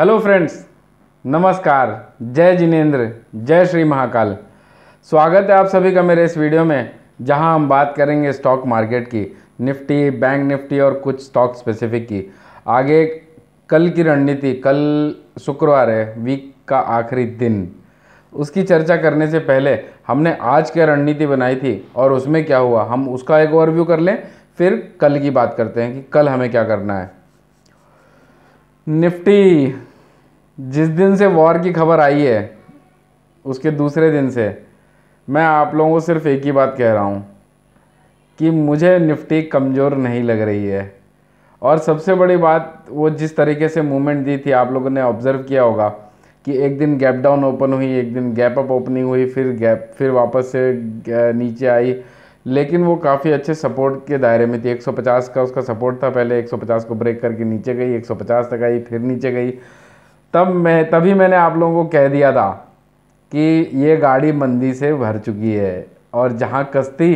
hello friends नमस्कार जय जिनेंद्र जय श्री महाकाल स्वागत है आप सभी का मेरे इस वीडियो में जहां हम बात करेंगे स्टॉक मार्केट की निफ्टी बैंक निफ्टी और कुछ स्टॉक स्पेसिफिक की आगे कल की रणनीति कल शुक्रवार है वीक का आखिरी दिन उसकी चर्चा करने से पहले हमने आज क्या रणनीति बनाई थी और उसमें क्या हुआ हम उसका एक ओवरव्यू कर लें फिर कल की बात करते हैं कि कल हमें क्या करना है निफ्टी जिस दिन से वॉर की खबर आई है उसके दूसरे दिन से मैं आप लोगों को सिर्फ एक ही बात कह रहा हूँ कि मुझे निफ्टी कमज़ोर नहीं लग रही है और सबसे बड़ी बात वो जिस तरीके से मूवमेंट दी थी आप लोगों ने ऑब्ज़र्व किया होगा कि एक दिन गैप डाउन ओपन हुई एक दिन गैप अप ओपनिंग हुई फिर गैप फिर वापस से नीचे आई लेकिन वो काफ़ी अच्छे सपोर्ट के दायरे में थी 150 का उसका सपोर्ट था पहले 150 को ब्रेक करके नीचे गई 150 तक आई फिर नीचे गई तब मैं तभी मैंने आप लोगों को कह दिया था कि ये गाड़ी मंदी से भर चुकी है और जहाँ कश्ती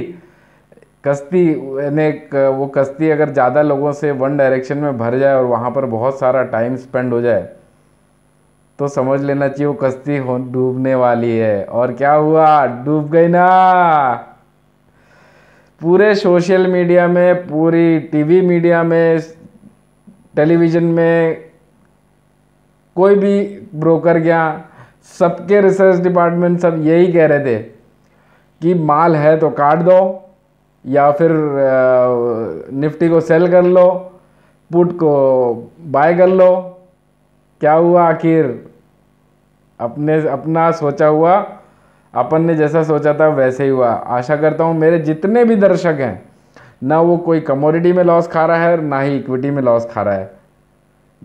कश्ती ने वो कश्ती अगर ज़्यादा लोगों से वन डायरेक्शन में भर जाए और वहाँ पर बहुत सारा टाइम स्पेंड हो जाए तो समझ लेना चाहिए वो कश्ती हो डूबने वाली है और क्या हुआ डूब गई ना पूरे सोशल मीडिया में पूरी टीवी मीडिया में टेलीविज़न में कोई भी ब्रोकर गया सबके रिसर्च डिपार्टमेंट सब यही कह रहे थे कि माल है तो काट दो या फिर निफ्टी को सेल कर लो पुट को बाय कर लो क्या हुआ आखिर अपने अपना सोचा हुआ अपन ने जैसा सोचा था वैसे ही हुआ आशा करता हूँ मेरे जितने भी दर्शक हैं ना वो कोई कमोडिटी में लॉस खा रहा है और ना ही इक्विटी में लॉस खा रहा है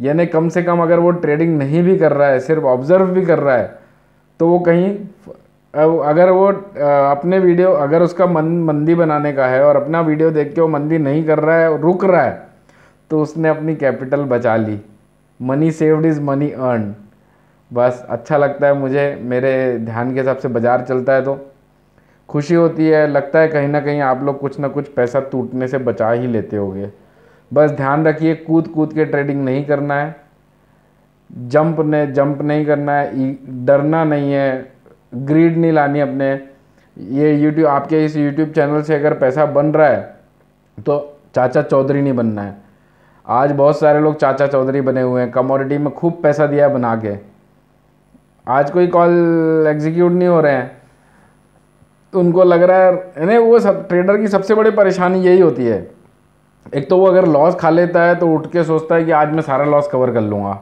यानी कम से कम अगर वो ट्रेडिंग नहीं भी कर रहा है सिर्फ ऑब्जर्व भी कर रहा है तो वो कहीं अगर वो अपने वीडियो अगर उसका मन मंदी बनाने का है और अपना वीडियो देख के वो मंदी नहीं कर रहा है रुक रहा है तो उसने अपनी कैपिटल बचा ली money saved is money earn बस अच्छा लगता है मुझे मेरे ध्यान के हिसाब से बाज़ार चलता है तो खुशी होती है लगता है कहीं ना कहीं आप लोग कुछ ना कुछ पैसा टूटने से बचा ही लेते हो बस ध्यान रखिए कूद कूद के ट्रेडिंग नहीं करना है जंप ने जंप नहीं करना है डरना नहीं है ग्रीड नहीं लानी अपने ये यूट्यूब आपके इस यूट्यूब चैनल से अगर पैसा बन रहा है तो चाचा चौधरी नहीं बनना है आज बहुत सारे लोग चाचा चौधरी बने हुए हैं कमोडिटी में खूब पैसा दिया बना के आज कोई कॉल एग्जीक्यूट नहीं हो रहे हैं तो उनको लग रहा है यानी वो सब ट्रेडर की सबसे बड़ी परेशानी यही होती है एक तो वो अगर लॉस खा लेता है तो उठ के सोचता है कि आज मैं सारा लॉस कवर कर लूँगा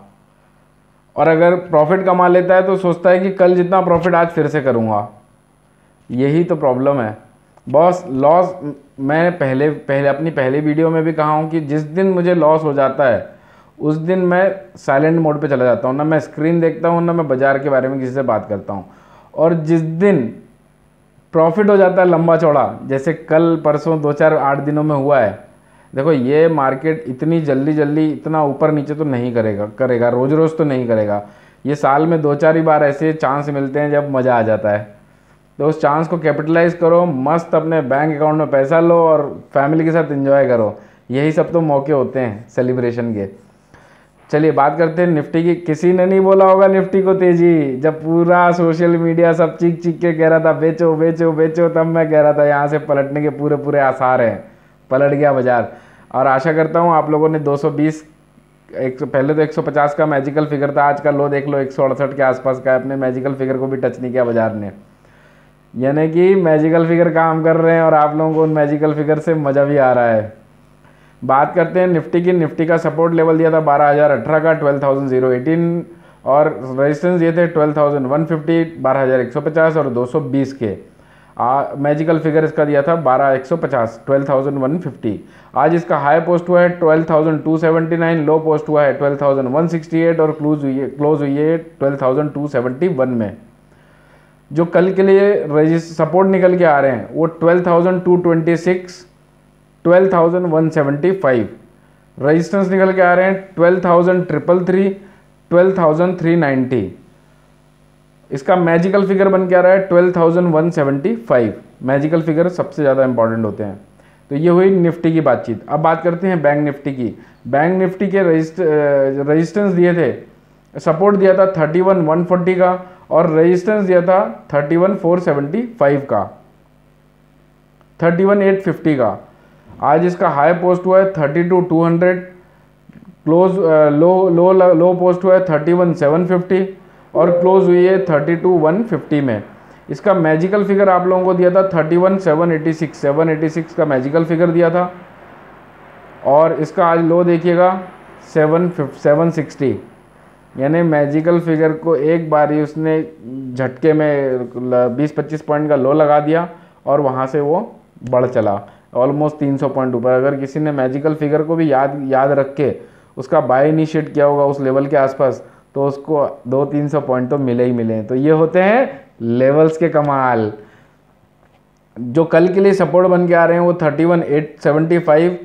और अगर प्रॉफिट कमा लेता है तो सोचता है कि कल जितना प्रॉफिट आज फिर से करूँगा यही तो प्रॉब्लम है बॉस लॉस मैं पहले पहले अपनी पहले वीडियो में भी कहा हूँ कि जिस दिन मुझे लॉस हो जाता है उस दिन मैं साइलेंट मोड पे चला जाता हूँ ना मैं स्क्रीन देखता हूँ ना मैं बाज़ार के बारे में किसी से बात करता हूँ और जिस दिन प्रॉफिट हो जाता है लंबा चौड़ा जैसे कल परसों दो चार आठ दिनों में हुआ है देखो ये मार्केट इतनी जल्दी जल्दी इतना ऊपर नीचे तो नहीं करेगा करेगा रोज़ रोज़ तो नहीं करेगा ये साल में दो चार ही बार ऐसे चांस मिलते हैं जब मज़ा आ जाता है तो उस चांस को कैपिटलाइज करो मस्त अपने बैंक अकाउंट में पैसा लो और फैमिली के साथ इन्जॉय करो यही सब तो मौके होते हैं सेलिब्रेशन के चलिए बात करते हैं निफ्टी की किसी ने नहीं बोला होगा निफ्टी को तेजी जब पूरा सोशल मीडिया सब चीख चीख के कह रहा था बेचो बेचो बेचो तब मैं कह रहा था यहाँ से पलटने के पूरे पूरे आसार हैं पलट गया बाजार और आशा करता हूँ आप लोगों ने 220 एक सौ पहले तो 150 का मैजिकल फिगर था आज का लो देख लो एक के आसपास का अपने मैजिकल फिगर को भी टच नहीं किया बाजार ने यानी कि मैजिकल फिगर काम कर रहे हैं और आप लोगों को उन मैजिकल फिगर से मज़ा भी आ रहा है बात करते हैं निफ्टी की निफ्टी का सपोर्ट लेवल दिया था बारह हज़ार अठारह का ट्वेल्व थाउजेंड जीरो एटीन और रेजिस्टेंस ये थे ट्वेल्व थाउजेंड वन फिफ्टी बारह हज़ार एक सौ पचास और दो सौ बीस के आ, मैजिकल फिगर इसका दिया था बारह एक सौ पचास ट्वेल्व थाउजेंड वन फिफ्टी आज इसका हाई पोस्ट हुआ है twelve thousand two seventy nine low post हुआ है twelve thousand one sixty eight और क्लोज हुई है क्लोज हुई है twelve thousand two seventy one में जो कल के लिए रजिस्ट सपोर्ट निकल के आ रहे हैं वो twelve thousand two twenty six twelve thousand one seventy five resistance निकल के आ रहे हैं twelve thousand triple three twelve thousand three ninety इसका मैजिकल फिगर बन के आ रहा है twelve thousand one seventy five magical figure सबसे ज़्यादा इंपॉर्टेंट होते हैं तो ये हुई निफ्टी की बातचीत अब बात करते हैं बैंक निफ्टी की बैंक निफ्टी के रजिस्टेंस दिए थे सपोर्ट दिया था थर्टी वन वन फोर्टी का और रजिस्टेंस दिया था thirty one four seventy five का थर्टी वन एट फिफ्टी का आज इसका हाई पोस्ट हुआ है thirty two two hundred close low low low post हुआ है थर्टी वन सेवन फिफ्टी और क्लोज हुई है थर्टी टू वन फिफ्टी में इसका मैजिकल फिगर आप लोगों को दिया था thirty one seven eighty six seven eighty six का मैजिकल फिगर दिया था और इसका आज लो देखिएगा सेवन सेवन सिक्सटी यानी मैजिकल फिगर को एक बार ही उसने झटके में बीस पच्चीस पॉइंट का लो लगा दिया और वहाँ से वो बढ़ चला ऑलमोस्ट 300 पॉइंट ऊपर अगर किसी ने मैजिकल फिगर को भी याद याद रख के उसका बाय इनिशिएट किया होगा उस लेवल के आसपास तो उसको दो तीन सौ पॉइंट तो मिले ही मिले तो ये होते हैं लेवल्स के कमाल जो कल के लिए सपोर्ट बन के आ रहे हैं वो thirty one eight seventy five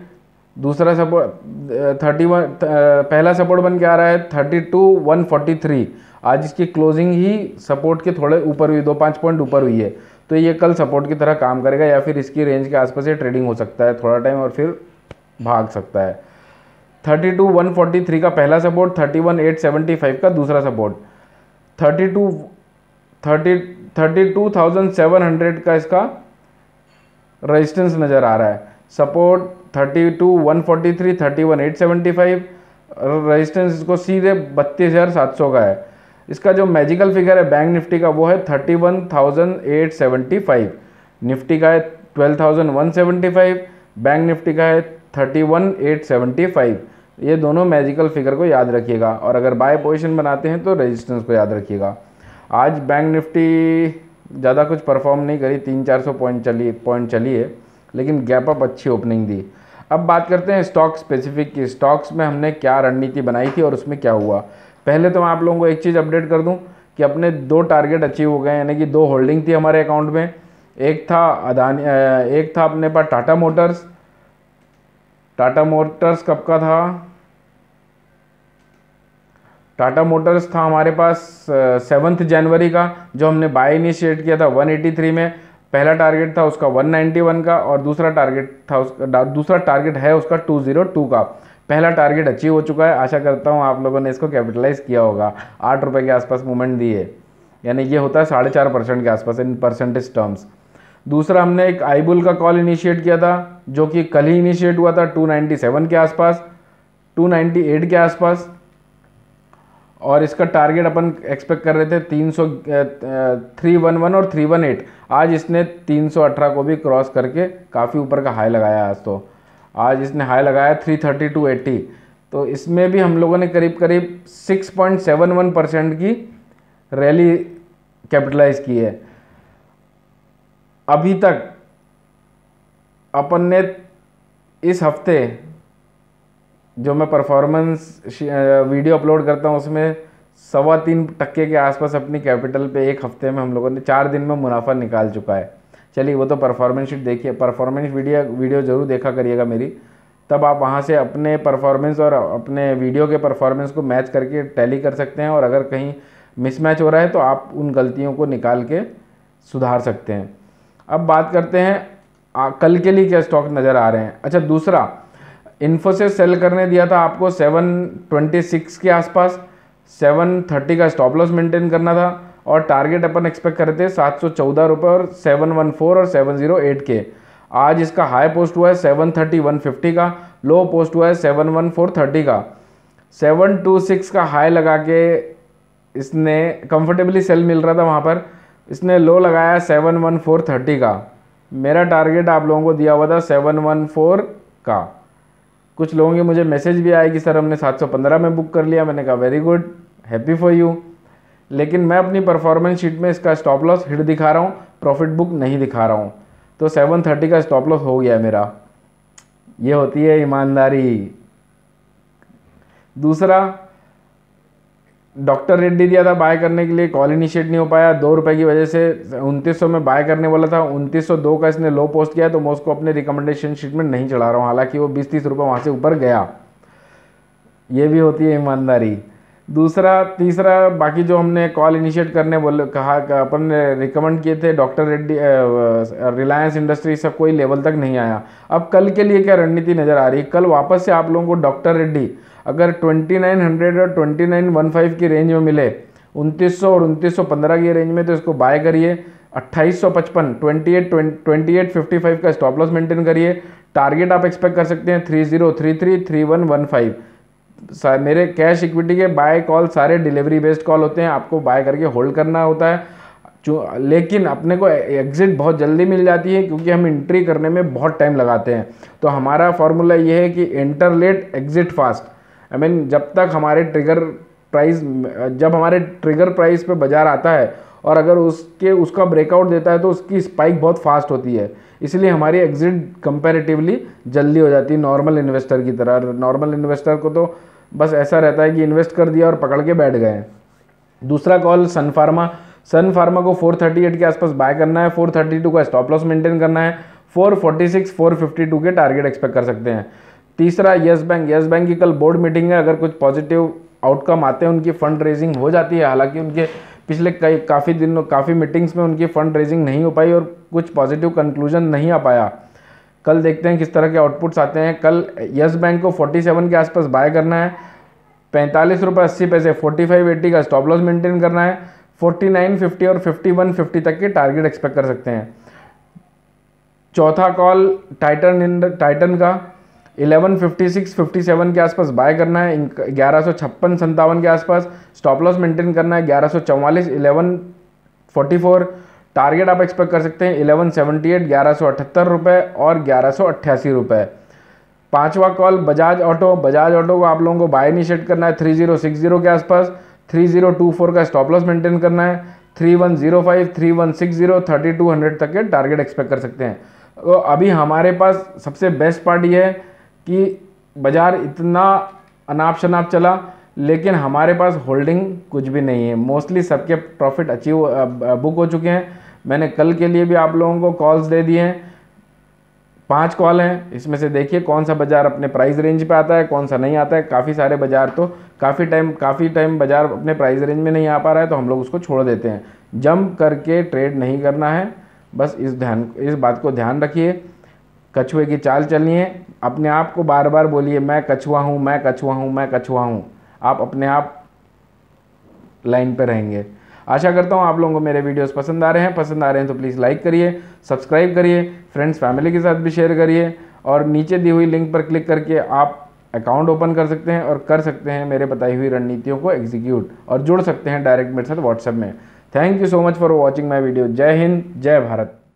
दूसरा सपोर्ट थर्टी वन पहला सपोर्ट बन के आ रहा है thirty two one forty three आज इसकी क्लोजिंग ही सपोर्ट के थोड़े ऊपर हुई दो पाँच पॉइंट ऊपर हुई है तो ये कल सपोर्ट की तरह काम करेगा या फिर इसकी रेंज के आसपास ये ट्रेडिंग हो सकता है थोड़ा टाइम और फिर भाग सकता है thirty two one forty three का पहला support thirty one eight seventy five का दूसरा support thirty two thirty thirty two thousand seven hundred का इसका रेजिस्टेंस नज़र आ रहा है support thirty two one forty three thirty one eight seventy five resistance इसको सीधे बत्तीस हज़ार सात सौ का है इसका जो मैजिकल फिगर है बैंक निफ्टी का वो है thirty one thousand eight seventy five Nifty का है twelve thousand one seventy five bank Nifty का है thirty one eight seventy five ये दोनों मैजिकल फिगर को याद रखिएगा और अगर बाय पोजिशन बनाते हैं तो रजिस्टेंस को याद रखिएगा आज बैंक निफ्टी ज़्यादा कुछ परफॉर्म नहीं करी तीन चार सौ पॉइंट चली पॉइंट चली है लेकिन गैप अप अच्छी ओपनिंग दी अब बात करते हैं स्टॉक स्पेसिफिक की स्टॉक्स में हमने क्या रणनीति बनाई थी और उसमें क्या हुआ पहले तो मैं आप लोगों को एक चीज़ अपडेट कर दूँ कि अपने दो टारगेट अचीव हो गए यानी कि दो होल्डिंग थी हमारे अकाउंट में एक था अदानी एक था अपने पास टाटा मोटर्स टाटा मोटर्स कब का था टाटा मोटर्स था हमारे पास सेवन्थ जनवरी का जो हमने बाय इनिशिएट किया था 183 में पहला टारगेट था उसका 191 का और दूसरा टारगेट था उसका दूसरा टारगेट है उसका 202 का पहला टारगेट अचीव हो चुका है आशा करता हूँ आप लोगों ने इसको कैपिटलाइज़ किया होगा आठ रुपये के आसपास मूवमेंट दी है यानी ये होता है साढ़े चार परसेंट के आसपास इन परसेंटेज टर्म्स दूसरा हमने एक आईबुल का कॉल इनिशिएट किया था जो कि कल ही इनिशिएट हुआ था 297 के आसपास 298 के आसपास और इसका टारगेट अपन एक्सपेक्ट कर रहे थे तीन सौ थ्री वन वन और थ्री वन एट आज इसने तीन सौ अठारह को भी क्रॉस करके काफ़ी ऊपर का हाई लगाया आज तो आज इसने हाई लगाया थ्री थर्टी टू एट्टी तो इसमें भी हम लोगों ने करीब करीब six point seven one percent की रैली कैपिटलाइज की है अभी तक अपन ने इस हफ्ते जो मैं परफॉर्मेंस वीडियो अपलोड करता हूँ उसमें सवा तीन टक्के के आसपास अपनी कैपिटल पे एक हफ्ते में हम लोगों ने चार दिन में मुनाफा निकाल चुका है चलिए वो तो परफॉर्मेंस शीट देखिए परफॉर्मेंस वीडियो वीडियो ज़रूर देखा करिएगा मेरी तब आप वहाँ से अपने परफॉर्मेंस और अपने वीडियो के परफॉर्मेंस को मैच करके टैली कर सकते हैं और अगर कहीं मिसमैच हो रहा है तो आप उन गलतियों को निकाल के सुधार सकते हैं अब बात करते हैं आ, कल के लिए क्या स्टॉक नज़र आ रहे हैं अच्छा दूसरा इन्फोसिस सेल करने दिया था आपको 726 के आसपास 730 का स्टॉप लॉस मेंटेन करना था और टारगेट अपन एक्सपेक्ट करते थे सात सौ चौदह रुपये और सेवन वन फोर और सेवन ज़ीरो एट के आज इसका हाई पोस्ट हुआ है सेवन थर्टी वन फिफ्टी का लो पोस्ट हुआ है सेवन वन फोर थर्टी का सेवन टू सिक्स का हाई लगा के इसने कंफर्टेबली सेल मिल रहा था वहाँ पर इसने लो लगाया सेवन वन फोर थर्टी का मेरा टारगेट आप लोगों को दिया हुआ था सेवन वन फोर का कुछ लोगों के मुझे मैसेज भी आया कि सर हमने सात सौ पंद्रह में बुक कर लिया मैंने कहा very good happy for you लेकिन मैं अपनी परफॉर्मेंस शीट में इसका स्टॉप लॉस हिट दिखा रहा हूँ प्रॉफिट बुक नहीं दिखा रहा हूँ तो 730 का स्टॉप लॉस हो गया है मेरा ये होती है ईमानदारी दूसरा डॉक्टर रेड्डी दिया था बाय करने के लिए कॉल इनिशिएट नहीं हो पाया दो रुपये की वजह से उनतीस में बाय करने वाला था उनतीस दो का इसने लो पोस्ट किया तो मैं उसको अपने रिकमेंडेशन शीट में नहीं चढ़ा रहा हूँ हालांकि वो बीस तीस रुपये वहाँ से ऊपर गया ये भी होती है ईमानदारी दूसरा तीसरा बाकी जो हमने कॉल इनिशिएट करने बोले कहा अपन ने रिकमेंड किए थे डॉक्टर रेड्डी रिलायंस इंडस्ट्री सब कोई लेवल तक नहीं आया अब कल के लिए क्या रणनीति नज़र आ रही है कल वापस से आप लोगों को डॉक्टर रेड्डी अगर 2900 और 2915 की रेंज में मिले 2900 और 2915 की रेंज में तो इसको बाय करिए 2855 28 2855 का स्टॉप लॉस मेंटेन करिए टारगेट आप एक्सपेक्ट कर सकते हैं वन फाइव मेरे कैश इक्विटी के बाय कॉल सारे डिलीवरी बेस्ड कॉल होते हैं आपको बाय करके होल्ड करना होता है लेकिन अपने को एग्ज़िट बहुत जल्दी मिल जाती है क्योंकि हम एंट्री करने में बहुत टाइम लगाते हैं तो हमारा फार्मूला ये है कि enter late exit fast I mean जब तक हमारे ट्रिगर प्राइस जब हमारे ट्रिगर प्राइस पे बाज़ार आता है और अगर उसके उसका ब्रेकआउट देता है तो उसकी स्पाइक बहुत फास्ट होती है इसलिए हमारी एग्जिट कंपेरेटिवली जल्दी हो जाती है नॉर्मल इन्वेस्टर की तरह नॉर्मल इन्वेस्टर को तो बस ऐसा रहता है कि इन्वेस्ट कर दिया और पकड़ के बैठ गए दूसरा कॉल सन फार्मा सन फार्मा को 438 के आसपास बाय करना है 432 का स्टॉप लॉस मेंटेन करना है 446 452 के टारगेट एक्सपेक्ट कर सकते हैं तीसरा येस बैंक येस बैंक की कल बोर्ड मीटिंग है अगर कुछ पॉजिटिव आउटकम आते हैं उनकी फंड रेजिंग हो जाती है हालांकि उनके पिछले कई काफ़ी दिनों काफ़ी मीटिंग्स में उनकी फ़ंड रेजिंग नहीं हो पाई और कुछ पॉजिटिव कंक्लूजन नहीं आ पाया कल देखते हैं किस तरह के आउटपुट्स आते हैं कल यस बैंक को 47 के आसपास बाय करना है पैंतालीस रुपये अस्सी पैसे फोर्टी फाइव एट्टी का स्टॉप लॉस मेंटेन करना है फोर्टी नाइन फिफ्टी और फिफ्टी वन फिफ्टी तक के टारगेट एक्सपेक्ट कर सकते हैं चौथा कॉल टाइटन टाइटन का फिफ्टी सिक्स फिफ्टी सेवन के आसपास बाय करना है ग्यारह सौ छप्पन सत्तावन के आसपास स्टॉप लॉस मेंटेन करना है ग्यारह सौ चौवालीस इलेवन फोर्टी फोर टारगेट आप एक्सपेक्ट कर सकते हैं इलेवन सेवेंटी एट ग्यारह सौ अठहत्तर रुपये और ग्यारह सौ अट्ठासी रुपये पाँचवा कॉल बजाज ऑटो बजाज ऑटो को आप लोगों को बाय इनिशिएट करना है थ्री जीरो सिक्स जीरो के आसपास थ्री जीरो टू फोर का स्टॉप लॉस मेंटेन करना है three one zero five three one six zero thirty two hundred तक के टारगेट एक्सपेक्ट कर सकते हैं तो अभी हमारे पास सबसे बेस्ट पार्टी है कि बाज़ार इतना अनाप शनाप चला लेकिन हमारे पास होल्डिंग कुछ भी नहीं है मोस्टली सबके प्रॉफिट अचीव बुक हो चुके हैं मैंने कल के लिए भी आप लोगों को कॉल्स दे दिए हैं पांच कॉल हैं इसमें से देखिए कौन सा बाज़ार अपने प्राइस रेंज पे आता है कौन सा नहीं आता है काफ़ी सारे बाज़ार तो काफ़ी टाइम काफ़ी टाइम बाज़ार अपने प्राइस रेंज में नहीं आ पा रहा है तो हम लोग उसको छोड़ देते हैं जंप करके ट्रेड नहीं करना है बस इस ध्यान इस बात को ध्यान रखिए कछुए की चाल चलिए अपने आप को बार बार बोलिए मैं कछुआ हूँ मैं कछुआ हूँ मैं कछुआ हूँ आप अपने आप लाइन पर रहेंगे आशा करता हूँ आप लोगों को मेरे वीडियोस पसंद आ रहे हैं पसंद आ रहे हैं तो प्लीज़ लाइक करिए सब्सक्राइब करिए फ्रेंड्स फैमिली के साथ भी शेयर करिए और नीचे दी हुई लिंक पर क्लिक करके आप अकाउंट ओपन कर सकते हैं और कर सकते हैं मेरे बताई हुई रणनीतियों को एग्जीक्यूट और जुड़ सकते हैं डायरेक्ट मेरे साथ व्हाट्सएप में thank you so much for watching my video जय हिंद जय भारत